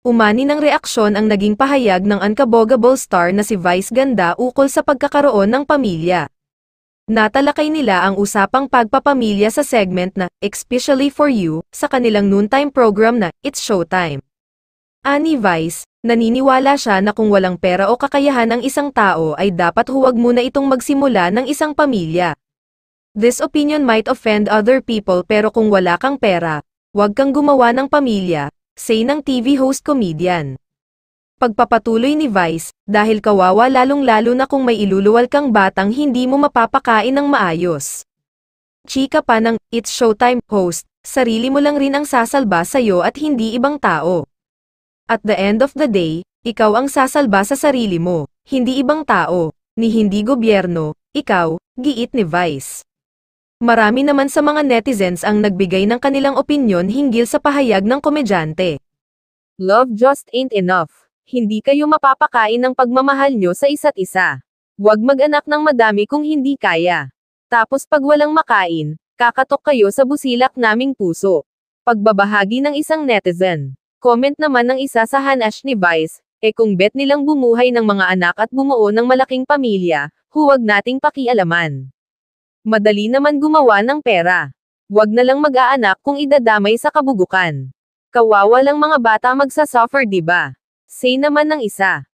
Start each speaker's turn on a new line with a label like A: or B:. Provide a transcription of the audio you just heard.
A: Umani ng reaksyon ang naging pahayag ng uncabogable star na si Vice Ganda ukol sa pagkakaroon ng pamilya. Natalakay nila ang usapang pagpapamilya sa segment na Especially for You sa kanilang noontime program na It's Showtime. Ani Vice, naniniwala siya na kung walang pera o kakayahan ang isang tao ay dapat huwag muna itong magsimula ng isang pamilya. This opinion might offend other people pero kung wala kang pera, huwag kang gumawa ng pamilya, say ng TV host comedian. Pagpapatuloy ni Vice, dahil kawawa lalong-lalo na kung may iluluwal kang batang hindi mo mapapakain ng maayos. Chika pa ng It's Showtime host, sarili mo lang rin ang sasalba sa'yo at hindi ibang tao. At the end of the day, ikaw ang sasalba sa sarili mo, hindi ibang tao, ni hindi gobyerno, ikaw, giit ni Vice. Marami naman sa mga netizens ang nagbigay ng kanilang opinyon hinggil sa pahayag ng komedyante. Love
B: just ain't enough. Hindi kayo mapapakain ng pagmamahal nyo sa isa't isa. Huwag mag-anak ng madami kung hindi kaya. Tapos pag walang makain, kakatok kayo sa busilak naming puso. Pagbabahagi ng isang netizen. Comment naman ng isa sa hanash ni Vice, eh kung bet nilang bumuhay ng mga anak at bumuo ng malaking pamilya, huwag nating pakialaman. Madali naman gumawa ng pera. Huwag na lang mag-aanak kung idadamay sa kabugukan. Kawawa lang mga bata magsasuffer ba? Say naman ng isa.